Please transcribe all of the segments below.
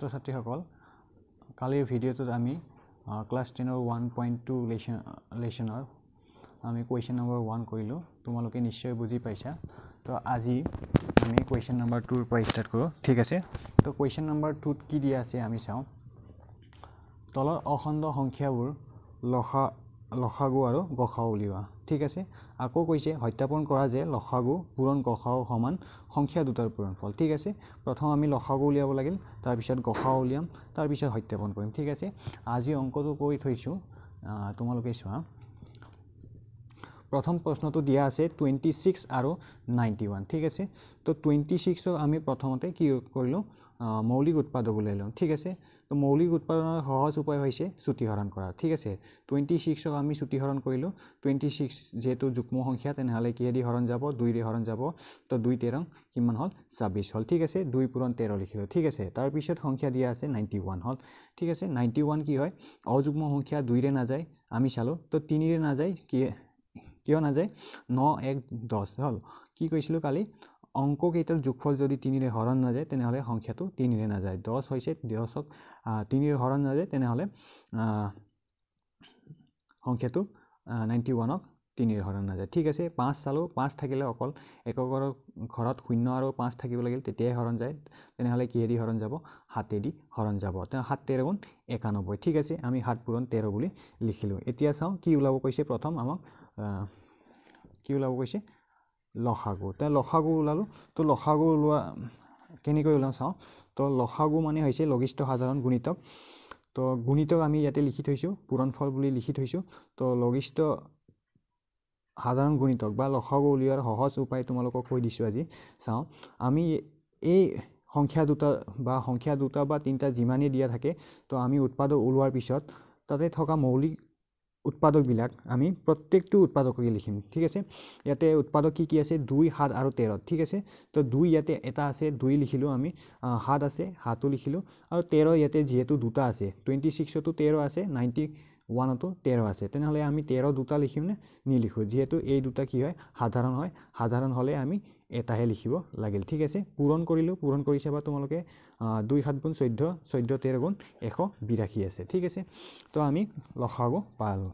ছাত্ৰ ছাত্ৰীসকল কালিৰ ভিডিঅ'টোত আমি ক্লাছ টেনৰ ওৱান পইণ্ট টু লেশ্যন লেশ্যনৰ আমি কুৱেশ্যন নম্বৰ ওৱান কৰিলোঁ তোমালোকে নিশ্চয় বুজি পাইছা তো আজি আমি কুৱেশ্যন নম্বৰ টুৰ পৰা ষ্টাৰ্ট কৰোঁ ঠিক আছে তো কুৱেশ্যন নম্বৰ টুত কি দিয়া আছে আমি চাওঁ তলৰ অখণ্ড সংখ্যাবোৰ লখা লখাগু আৰু গসাও উলিওৱা ঠিক আছে আকৌ কৈছে সত্যাপন কৰা যে লখাগু পূৰণ গসাও সমান সংখ্যা দুটাৰ পূৰণ ফল ঠিক আছে প্ৰথম আমি লখাগু উলিয়াব লাগিল তাৰপিছত গসাও উলিয়াম তাৰপিছত সত্যাপন কৰিম ঠিক আছে আজি অংকটো কৰি থৈছোঁ তোমালোকে চোৱা প্ৰথম প্ৰশ্নটো দিয়া আছে টুৱেণ্টি ছিক্স আৰু নাইণ্টি ওৱান ঠিক আছে তো টুৱেণ্টি ছিক্সক আমি প্ৰথমতে কি কৰিলোঁ মৌলিক উৎপাদক লৈ লওঁ ঠিক আছে তো মৌলিক উৎপাদনৰ সহজ উপায় হৈছে চুটিহৰণ কৰা ঠিক আছে টুৱেণ্টি ছিক্সক আমি চুটিহৰণ কৰিলোঁ টুৱেণ্টি ছিক্স যিহেতু যুগ্ম সংখ্যা তেনেহ'লে কিহেদি হৰণ যাব দুইৰে হৰণ যাব তো দুই তেৰং কিমান হ'ল ছাব্বিছ হ'ল ঠিক আছে দুই পূৰণ তেৰ লিখিলোঁ ঠিক আছে তাৰপিছত সংখ্যা দিয়া আছে নাইণ্টি ওৱান হ'ল ঠিক আছে নাইণ্টি ওৱান কি হয় অযুগ্ম সংখ্যা দুইৰে নাযায় আমি চালোঁ তো তিনিৰে নাযায় কি কিয় নাযায় ন এক দহ হ'ল কি কৈছিলোঁ কালি অংককেইটাৰ যোগফল যদি তিনিৰে হৰণ নাযায় তেনেহ'লে সংখ্যাটো তিনিৰে নাযায় দহ হৈছে দহক তিনিৰে হৰণ নাযায় তেনেহ'লে সংখ্যাটো নাইণ্টি ওৱানক তিনিৰে হৰণ নাযায় ঠিক আছে পাঁচ চালোঁ পাঁচ থাকিলে অকল এককৰ ঘৰত শূন্য আৰু পাঁচ থাকিব লাগিল তেতিয়াই হৰণ যায় তেনেহ'লে কিহেদি হৰণ যাব সাতেদি হৰণ যাব তেওঁ সাত তেৰ গুণ একানব্বৈ ঠিক আছে আমি সাত পূৰণ তেৰ বুলি লিখিলোঁ এতিয়া চাওঁ কি ওলাব কৈছে প্ৰথম আমাক কি ওলাব কৈছে লখাগু তেতিয়া লখাগু ওলালোঁ তো লখাগু ওলোৱা কেনেকৈ ওলাওঁ চাওঁ তো লখাগু মানে হৈছে লগিষ্ট সাধাৰণ গুণিতক তো গুণিতক আমি ইয়াতে লিখি থৈছোঁ ফল বুলি লিখি থৈছোঁ তো লগিষ্ট সাধাৰণ গুণিতক বা লখাগু উলিওৱাৰ সহজ উপায় তোমালোকক কৈ দিছোঁ আজি চাওঁ আমি এই সংখ্যা দুটা বা সংখ্যা দুটা বা তিনিটা যিমানেই দিয়া থাকে তো আমি উৎপাদক ওলোৱাৰ পিছত তাতে থকা মৌলিক উৎপাদকবিলাক আমি প্ৰত্যেকটো উৎপাদককে লিখিম ঠিক আছে ইয়াতে উৎপাদক কি কি আছে দুই সাত আৰু তেৰত ঠিক আছে তো দুই ইয়াতে এটা আছে দুই লিখিলোঁ আমি সাত আছে সাতো লিখিলোঁ আৰু তেৰ ইয়াতে যিহেতু দুটা আছে টুৱেণ্টি ছিক্সতো তেৰ আছে নাইণ্টি ওৱানতো তেৰ আছে তেনেহ'লে আমি তেৰ দুটা লিখিমনে নিলিখোঁ যিহেতু এই দুটা কি হয় সাধাৰণ হয় সাধাৰণ হ'লে আমি এটাহে লিখিব লাগিল ঠিক আছে পূৰণ কৰিলোঁ পূৰণ কৰি চাবা তোমালোকে দুই সাত গুণ চৈধ্য চৈধ্য তেৰ গুণ এশ বিৰাশী আছে ঠিক আছে তো আমি লখাব পালোঁ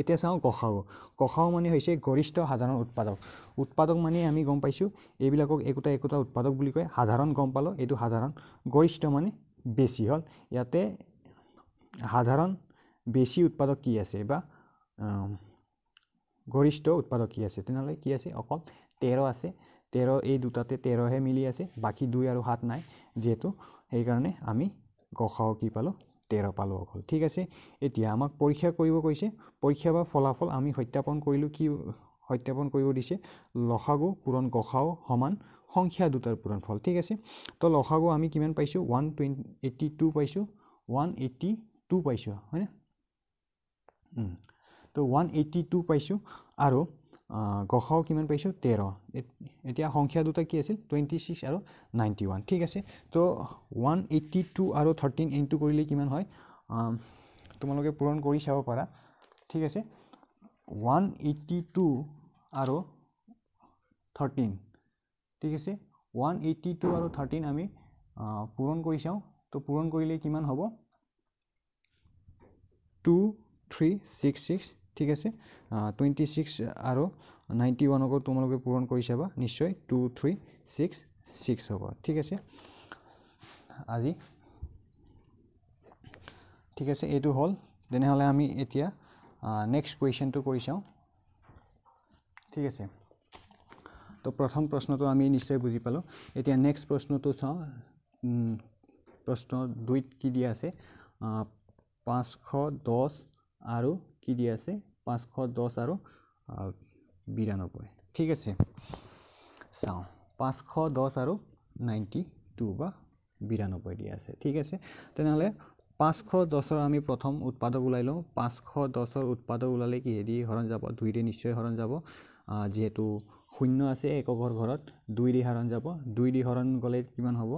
এতিয়া চাওঁ কষাও কষাও মানে হৈছে গৰিষ্ঠ সাধাৰণ উৎপাদক উৎপাদক মানে আমি গম পাইছোঁ এইবিলাকক একোটা একোটা উৎপাদক বুলি কয় সাধাৰণ গম পালোঁ এইটো সাধাৰণ গৰিষ্ঠ মানে বেছি হ'ল ইয়াতে সাধাৰণ বেছি উৎপাদক কি আছে বা গৰিষ্ঠ উৎপাদক কি আছে তেনেহ'লে কি আছে অকল তেৰ আছে তেৰ এই দুটাতে তেৰহে মিলি আছে বাকী দুই আৰু সাত নাই যিহেতু সেইকাৰণে আমি গ সাও কি পালোঁ তেৰ পালোঁ অকল ঠিক আছে এতিয়া আমাক পৰীক্ষা কৰিব কৈছে পৰীক্ষা বা ফলাফল আমি সত্যাপন কৰিলোঁ কি সত্যাপন কৰিব দিছে লসাগু পূৰণ গ সাও সমান সংখ্যা দুটাৰ পূৰণ ফল ঠিক আছে তো লসাগু আমি কিমান পাইছোঁ ওৱান টুৱেণ্টি এইটি টু পাইছোঁ ওৱান এইটি টু পাইছোঁ হয়নে তো ওৱান এইটি টু পাইছোঁ আৰু গ সাও কিমান পাইছোঁ তেৰ এতিয়া সংখ্যা দুটা কি আছিল টুৱেণ্টি ছিক্স আৰু নাইণ্টি ওৱান ঠিক আছে তো ওৱান এইটি টু আৰু থাৰ্টিন ইনটু কৰিলে কিমান হয় তোমালোকে পূৰণ কৰি চাব পাৰা ঠিক আছে ওৱান এইটি টু আৰু থাৰ্টিন ঠিক আছে ওৱান এইটি টু আৰু থাৰ্টিন আমি পূৰণ কৰি চাওঁ তো পূৰণ কৰিলে কিমান হ'ব টু থ্ৰী ছিক্স ছিক্স ঠিক আছে টুৱেণ্টি ছিক্স আৰু নাইণ্টি ওৱানকো তোমালোকে পূৰণ কৰিছাবা নিশ্চয় টু থ্ৰী ছিক্স ছিক্স হ'ব ঠিক আছে আজি ঠিক আছে এইটো হ'ল তেনেহ'লে আমি এতিয়া নেক্সট কুৱেশ্যনটো কৰি চাওঁ ঠিক আছে তো প্ৰথম প্ৰশ্নটো আমি নিশ্চয় বুজি পালোঁ এতিয়া নেক্সট প্ৰশ্নটো চাওঁ প্ৰশ্ন দুইত কি দিয়া আছে পাঁচশ দহ আৰু কি দিয়া আছে পাঁচশ দহ আৰু বিৰানব্বৈ ঠিক আছে চাওঁ পাঁচশ দহ আৰু নাইণ্টি টু বা বিৰানব্বৈ দিয়া আছে ঠিক আছে তেনেহ'লে পাঁচশ দহৰ আমি প্ৰথম উৎপাদক ওলাই লওঁ পাঁচশ দহৰ উৎপাদক ওলালে কি হেৰি হৰণ যাব দুইৰে নিশ্চয় হৰণ যাব যিহেতু শূন্য আছে এককৰ ঘৰত দুই দি হৰণ যাব দুই দি হৰণ গ'লে কিমান হ'ব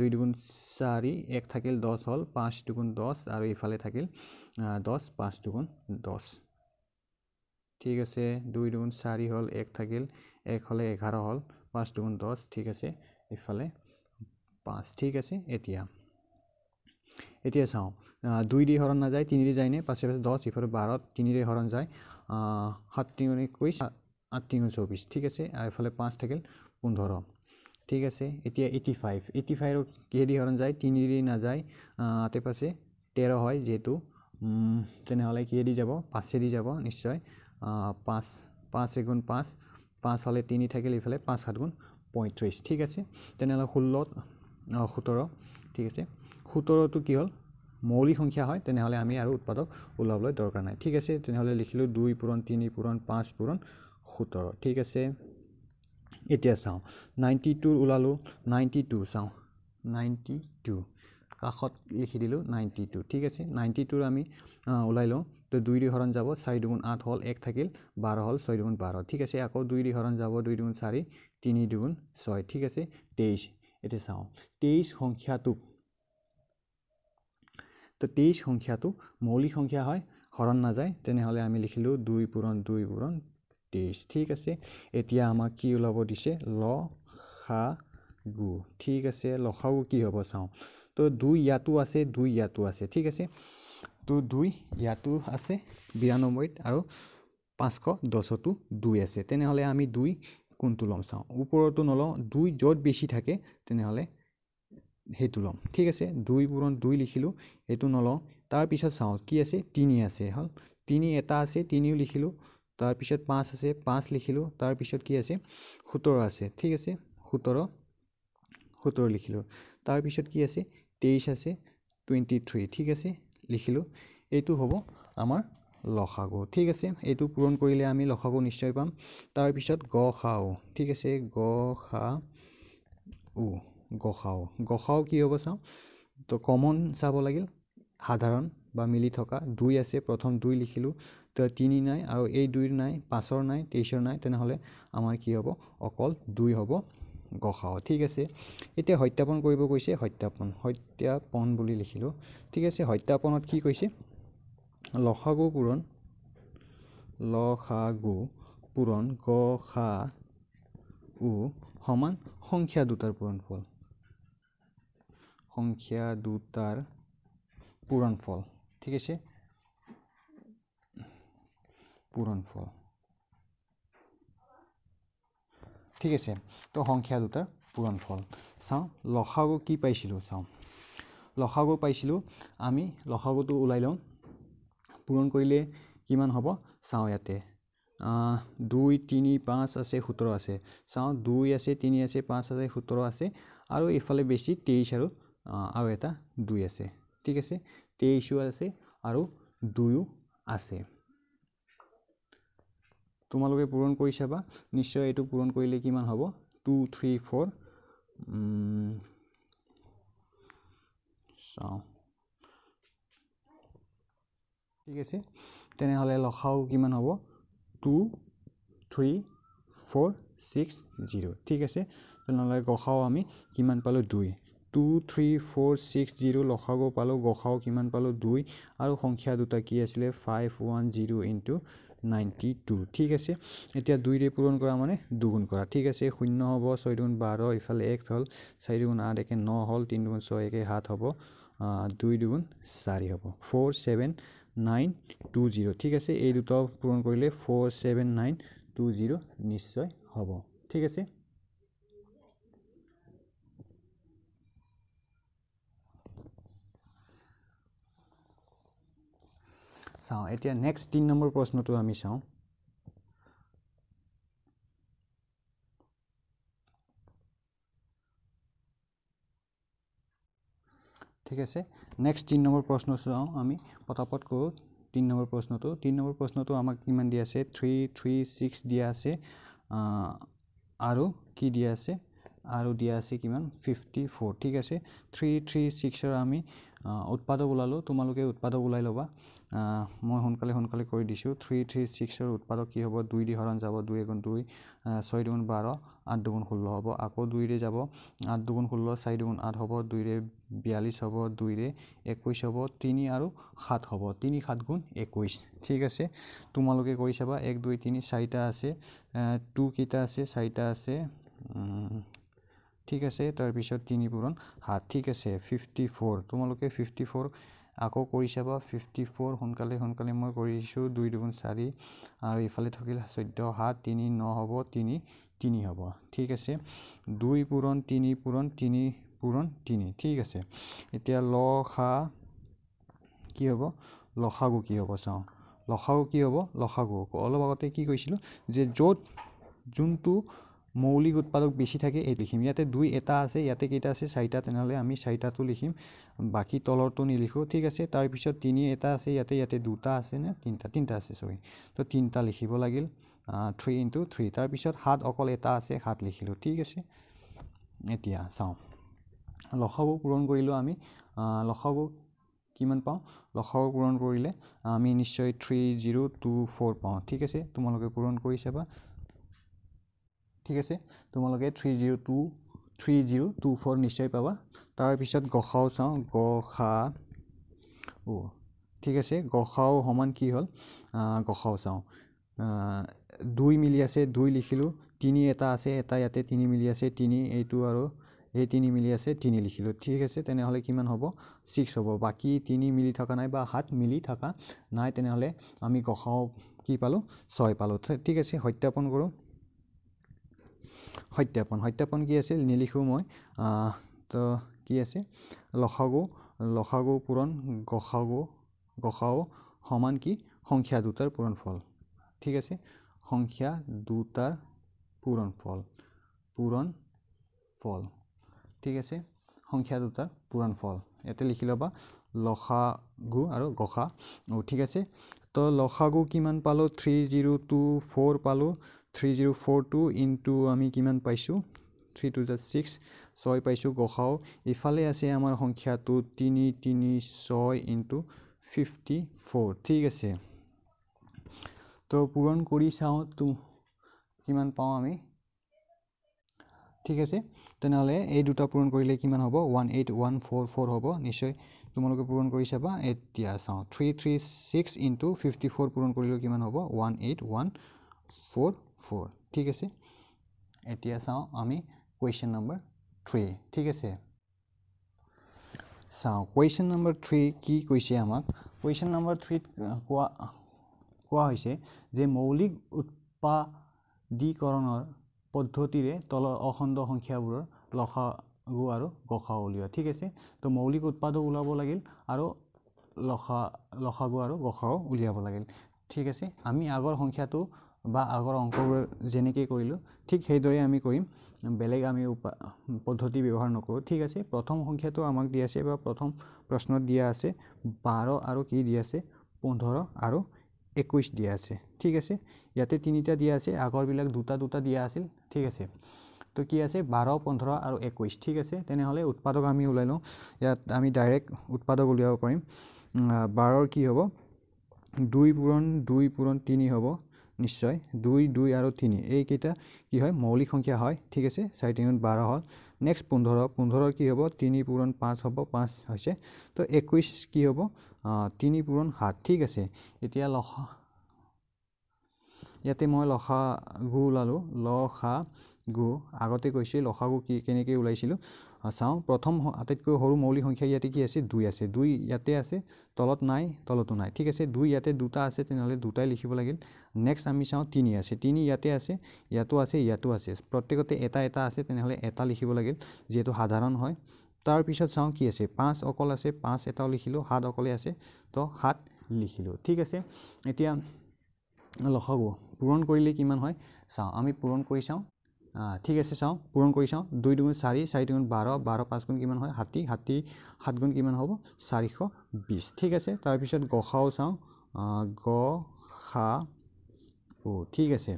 দুই দুগুণ চাৰি এক থাকিল দহ হ'ল পাঁচ দুগুণ দহ আৰু ইফালে থাকিল দহ পাঁচ দুগুণ দহ ঠিক আছে দুই দুগুণ চাৰি হ'ল এক থাকিল এক হ'লে এঘাৰ হ'ল পাঁচ দুগুণ দহ ঠিক আছে ইফালে পাঁচ ঠিক আছে এতিয়া এতিয়া চাওঁ দুই দি হৰণ নাযায় তিনি দি যায়নে পাছে পাছে দহ ইফালে বাৰত তিনিৰে হৰণ যায় সাত তিনি একৈছ আঠ তিনি চৌব্বিছ ঠিক আছে আৰু এইফালে পাঁচ থাকিল পোন্ধৰ ঠিক আছে এতিয়া এইটি ফাইভ এইটি ফাইভ কিহেদি হৰণ যায় তিনিদি নাযায় আতে পাছে তেৰ হয় যিহেতু তেনেহ'লে কিহেদি যাব পাঁচেদি যাব নিশ্চয় পাঁচ পাঁচ এগুণ পাঁচ পাঁচ হ'লে তিনি থাকিল এইফালে পাঁচ সাত গুণ পঁয়ত্ৰিছ ঠিক আছে তেনেহ'লে ষোল্ল সোতৰ ঠিক আছে সোতৰটো কি হ'ল মৌলিক সংখ্যা হয় তেনেহ'লে আমি আৰু উৎপাদক ওলাবলৈ দৰকাৰ নাই ঠিক আছে তেনেহ'লে লিখিলোঁ দুই পূৰণ তিনি পূৰণ পাঁচ পূৰণ সোতৰ ঠিক আছে এতিয়া চাওঁ নাইণ্টি টুৰ ওলালোঁ নাইণ্টি টু চাওঁ নাইণ্টি টু কাষত লিখি দিলোঁ নাইণ্টি টু ঠিক আছে নাইণ্টি টুৰ আমি ওলাই লওঁ তো দুই দি হৰণ যাব চাৰি দুগুণ আঠ হ'ল এক থাকিল বাৰ হ'ল ছয় দুগুণ বাৰ ঠিক আছে আকৌ দুই দি হৰণ যাব দুই দুগুণ চাৰি তিনি দুগুণ ছয় ঠিক আছে তেইছ এতিয়া চাওঁ তেইছ সংখ্যাটোক তো তেইছ সংখ্যাটো মৌলিক সংখ্যা হয় হৰণ নাযায় তেনেহ'লে আমি লিখিলোঁ দুই পূৰণ দুই পূৰণ তেইছ ঠিক আছে এতিয়া আমাক কি ওলাব দিছে ল সা গু ঠিক আছে ল সাও কি হ'ব চাওঁ তো দুই ইয়াতো আছে দুই ইয়াতো আছে ঠিক আছে তো দুই ইয়াতো আছে বিৰানব্বৈত আৰু পাঁচশ দহতো দুই আছে তেনেহ'লে আমি দুই কোনটো ল'ম চাওঁ ওপৰতো নলওঁ দুই য'ত বেছি থাকে তেনেহ'লে সেইটো ল'ম ঠিক আছে দুই পুৰণ দুই লিখিলোঁ সেইটো নলওঁ তাৰপিছত চাওঁ কি আছে তিনি আছে হ'ল তিনি এটা আছে তিনিও লিখিলোঁ তাৰপিছত পাঁচ আছে পাঁচ লিখিলোঁ তাৰপিছত কি আছে সোতৰ আছে ঠিক আছে সোতৰ সোতৰ লিখিলোঁ তাৰপিছত কি আছে তেইছ আছে টুৱেণ্টি থ্ৰী ঠিক আছে লিখিলোঁ এইটো হ'ব আমাৰ লসাগু ঠিক আছে এইটো পূৰণ কৰিলে আমি লসাগু নিশ্চয় পাম তাৰপিছত গ সাউ ঠিক আছে গ সা উ গসাও গসাও কি হ'ব চাওঁ তো কমন চাব লাগিল সাধাৰণ বা মিলি থকা দুই আছে প্ৰথম দুই লিখিলোঁ তিনি নাই আৰু এই দুইৰ নাই পাঁচৰ নাই তেইছৰ নাই তেনেহ'লে আমাৰ কি হ'ব অকল দুই হ'ব গ সা ঠিক আছে এতিয়া সত্যাপন কৰিব কৈছে সত্যাপন সত্যাপন বুলি লিখিলোঁ ঠিক আছে সত্যাপনত কি কৈছে ল পূৰণ ল সা গু পূৰণ গ খা উ সমান সংখ্যা দুটাৰ পূৰণ ফল সংখ্যা দুটাৰ পূৰণ ফল ঠিক আছে পূৰণ ফল ঠিক আছে তো সংখ্যা দুটাৰ পূৰণ ফল চাওঁ লসাগু কি পাইছিলোঁ চাওঁ লসাগু পাইছিলোঁ আমি লসাগুটো ওলাই লওঁ পূৰণ কৰিলে কিমান হ'ব চাওঁ ইয়াতে দুই তিনি পাঁচ আছে সোতৰ আছে চাওঁ দুই আছে তিনি আছে পাঁচ আছে সোতৰ আছে আৰু এইফালে বেছি তেইছ আৰু আৰু এটা দুই আছে ঠিক আছে তেইছো আছে আৰু দুয়ো আছে তোমালোকে পূৰণ কৰি চাবা নিশ্চয় এইটো পূৰণ কৰিলে কিমান হ'ব টু থ্ৰী ফ'ৰ চাওঁ ঠিক আছে তেনেহ'লে লখাও কিমান হ'ব two three four six zero' ঠিক আছে তেনেহ'লে গসাও আমি কিমান পালোঁ দুই two three four six zero' লখাব পালোঁ গসাও কিমান পালোঁ দুই আৰু সংখ্যা দুটা কি আছিলে five one zero' into ninety two ঠিক আছে এতিয়া দুইৰে পূৰণ কৰা মানে দুগুণ কৰা ঠিক আছে শূন্য হ'ব ছয় দুগুণ বাৰ ইফালে এক হ'ল চাৰি দুগুণ আঠ একে ন হ'ল তিনি দুগুণ ছয় একে সাত হ'ব দুই দুগুণ চাৰি হ'ব four seven nine two zero' ঠিক আছে এই দুটাও পূৰণ কৰিলে four seven nine two zero' নিশ্চয় হ'ব ঠিক আছে চাওঁ এতিয়া নেক্সট তিনি নম্বৰ প্ৰশ্নটো আমি চাওঁ ঠিক আছে নেক্সট তিনি নম্বৰ প্ৰশ্ন চাওঁ আমি পটাপট কৰোঁ তিনি নম্বৰ প্ৰশ্নটো তিনি নম্বৰ প্ৰশ্নটো আমাক কিমান দিয়া আছে থ্ৰী থ্ৰী ছিক্স দিয়া আছে আৰু কি দিয়া আছে আৰু দিয়া আছে কিমান ফিফটি ফ'ৰ ঠিক আছে থ্ৰী থ্ৰী ছিক্সৰ আমি উৎপাদক ওলালোঁ তোমালোকে উৎপাদক ওলাই ল'বা মই সোনকালে সোনকালে কৰি দিছোঁ থ্ৰী থ্ৰী ছিক্সৰ উৎপাদক কি হ'ব দুই দিহৰণ যাব দুই এগুণ দুই ছয় দুগুণ বাৰ আঠ দুগুণ ষোল্ল হ'ব আকৌ দুইৰে যাব আঠ দুগুণ ষোল্ল চাৰি দুগুণ আঠ হ'ব দুইৰে বিয়াল্লিছ হ'ব দুইৰে একৈছ হ'ব তিনি আৰু সাত হ'ব তিনি সাত গুণ একৈছ ঠিক আছে তোমালোকে কৰি চাবা এক দুই তিনি চাৰিটা আছে টু কেইটা আছে চাৰিটা আছে ঠিক আছে তাৰপিছত তিনি পূৰণ সাত ঠিক আছে ফিফটি ফ'ৰ তোমালোকে ফিফটি ফ'ৰ আকৌ কৰি চাবা ফিফটি ফ'ৰ সোনকালে সোনকালে মই কৰিছোঁ দুই দুগুণ চাৰি আৰু ইফালে থাকিল চৈধ্য সাত তিনি ন হ'ব তিনি তিনি হ'ব ঠিক আছে দুই পূৰণ তিনি পূৰণ তিনি পূৰণ তিনি ঠিক আছে এতিয়া ল সা কি হ'ব লসাগু কি হ'ব চাওঁ লসাগু কি হ'ব লসাগু অলপ আগতে কি কৈছিলোঁ যে য'ত যোনটো মৌলিক উৎপাদক বেছি থাকে এই লিখিম ইয়াতে দুই এটা আছে ইয়াতে কেইটা আছে চাৰিটা তেনেহ'লে আমি চাৰিটাটো লিখিম বাকী তলৰটো নিলিখোঁ ঠিক আছে তাৰপিছত তিনি এটা আছে ইয়াতে ইয়াতে দুটা আছে নে তিনিটা তিনিটা আছে ছৰি তো তিনিটা লিখিব লাগিল থ্ৰী ইনটু থ্ৰী তাৰপিছত সাত অকল এটা আছে সাত লিখিলোঁ ঠিক আছে এতিয়া চাওঁ লসাগু পূৰণ কৰিলোঁ আমি লসাগু কিমান পাওঁ লসাগু পূৰণ কৰিলে আমি নিশ্চয় থ্ৰী জিৰ' টু ফ'ৰ পাওঁ ঠিক আছে তোমালোকে পূৰণ কৰি চাবা ঠিক আছে তোমালোকে three zero' two three zero' two four নিশ্চয় পাবা তাৰপিছত গসাও চাওঁ গসা অ' ঠিক আছে গসাও সমান কি হ'ল গসাও চাওঁ দুই মিলি আছে দুই লিখিলোঁ তিনি এটা আছে এটা ইয়াতে তিনি মিলি আছে তিনি এইটো আৰু এই তিনি মিলি আছে তিনি লিখিলোঁ ঠিক আছে তেনেহ'লে কিমান হ'ব ছিক্স হ'ব বাকী তিনি মিলি থকা নাই বা সাত মিলি থকা নাই তেনেহ'লে আমি গসাও কি পালোঁ ছয় পালোঁ ঠিক আছে সত্যাপন কৰোঁ সত্যাপন সত্যাপন কি আছিল নিলিখোঁ মই তো কি আছে লখাগু লখাগু পূৰণ গসাগো গসাও সমান কি সংখ্যা দুটাৰ পূৰণ ফল ঠিক আছে সংখ্যা দুটাৰ পূৰণ ফল পূৰণ ফল ঠিক আছে সংখ্যা দুটাৰ পূৰণ ফল ইয়াতে লিখি ল'বা লখাগু আৰু গসা অঁ ঠিক আছে তো লখাগু কিমান পালোঁ থ্ৰী জিৰ' টু ফ'ৰ পালোঁ three zero' four two into আমি কিমান পাইছোঁ থ্ৰী টু জাৰ ছিক্স ছয় পাইছোঁ গ সাও ইফালে আছে আমাৰ সংখ্যাটো তিনি তিনি ছয় ইনটু ফিফটি ফ'ৰ ঠিক আছে তো পূৰণ কৰি চাওঁ তো কিমান পাওঁ আমি ঠিক আছে তেনেহ'লে এই দুটা পূৰণ কৰিলে কিমান হ'ব one eight one four four হ'ব নিশ্চয় তোমালোকে পূৰণ কৰি চাবা এতিয়া চাওঁ three three six into fifty four পূৰণ কৰিলেও কিমান হ'ব one eight one four four. ठीक है से ऐतिहासिक आमी question number three. ठीक है से साँ question number three की question है हमारा question number three को को है से जे मौलिक उत्पादी करण और पद्धति रे तल अखंड संख्या बुर लखा गु आरो गखा उलिया ठीक है से तो मौलिक उत्पाद उलाबो लागिल आरो लखा लखा गु आरो गखा उलियाबो लागिल ठीक है से आमी आगर संख्या तो বা আগৰ অংশবোৰ যেনেকৈ কৰিলোঁ ঠিক সেইদৰে আমি কৰিম বেলেগ আমি উপা পদ্ধতি ব্যৱহাৰ নকৰোঁ ঠিক আছে প্ৰথম সংখ্যাটো আমাক দি আছে বা প্ৰথম প্ৰশ্নত দিয়া আছে বাৰ আৰু কি দি আছে পোন্ধৰ আৰু একৈছ দিয়া আছে ঠিক আছে ইয়াতে তিনিটা দিয়া আছে আগৰবিলাক দুটা দুটা দিয়া আছিল ঠিক আছে তো কি আছে বাৰ পোন্ধৰ আৰু একৈছ ঠিক আছে তেনেহ'লে উৎপাদক আমি ওলাই লওঁ ইয়াত আমি ডাইৰেক্ট উৎপাদক উলিয়াব পাৰিম বাৰৰ কি হ'ব দুই পূৰণ দুই পূৰণ তিনি হ'ব নিশ্চয় দুই দুই আৰু তিনি এইকেইটা কি হয় মৌলিক সংখ্যা হয় ঠিক আছে চাৰি তিনি বাৰ হ'ল নেক্সট পোন্ধৰ পোন্ধৰৰ কি হ'ব তিনি পূৰণ পাঁচ হ'ব পাঁচ হৈছে তো একৈছ কি হ'ব তিনি পূৰণ সাত ঠিক আছে এতিয়া ল ইয়াতে মই লখা গু ওলালোঁ ল সা গু আগতে কৈছিল লখা গু কি কেনেকৈ ওলাইছিলোঁ চাওঁ প্ৰথম আটাইতকৈ সৰু মৌলিক সংখ্যা ইয়াতে কি আছে দুই আছে দুই ইয়াতে আছে তলত নাই তলতো নাই ঠিক আছে দুই ইয়াতে দুটা আছে তেনেহ'লে দুটাই লিখিব লাগিল নেক্সট আমি চাওঁ তিনি আছে তিনি ইয়াতে আছে ইয়াতো আছে ইয়াতো আছে প্ৰত্যেকতে এটা এটা আছে তেনেহ'লে এটা লিখিব লাগিল যিহেতু সাধাৰণ হয় তাৰপিছত চাওঁ কি আছে পাঁচ অকল আছে পাঁচ এটাও লিখিলোঁ সাত অকলে আছে তো সাত লিখিলোঁ ঠিক আছে এতিয়া লখাব পূৰণ কৰিলে কিমান হয় চাওঁ আমি পূৰণ কৰি চাওঁ ঠিক আছে চাওঁ পূৰণ কৰি চাওঁ দুই দুগুণ চাৰি চাৰি দুগুণ বাৰ বাৰ পাঁচ গুণ কিমান হয় হাতী হাতী সাত গুণ কিমান হ'ব চাৰিশ বিছ ঠিক আছে তাৰপিছত গসাও চাওঁ গ সা অ' ঠিক আছে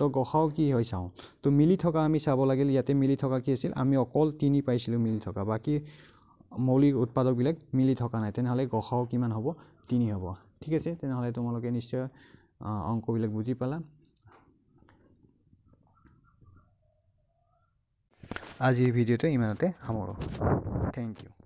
তো গসাও কি হয় চাওঁ তো মিলি থকা আমি চাব লাগিল ইয়াতে মিলি থকা কি আছিল আমি অকল তিনি পাইছিলোঁ মিলি থকা বাকী মৌলিক উৎপাদকবিলাক মিলি থকা নাই তেনেহ'লে গসাও কিমান হ'ব তিনি হ'ব ঠিক আছে তেনেহ'লে তোমালোকে নিশ্চয় অংকবিলাক বুজি পালা আজিৰ ভিডিঅ'টো ইমানতে সামৰোঁ থেংক ইউ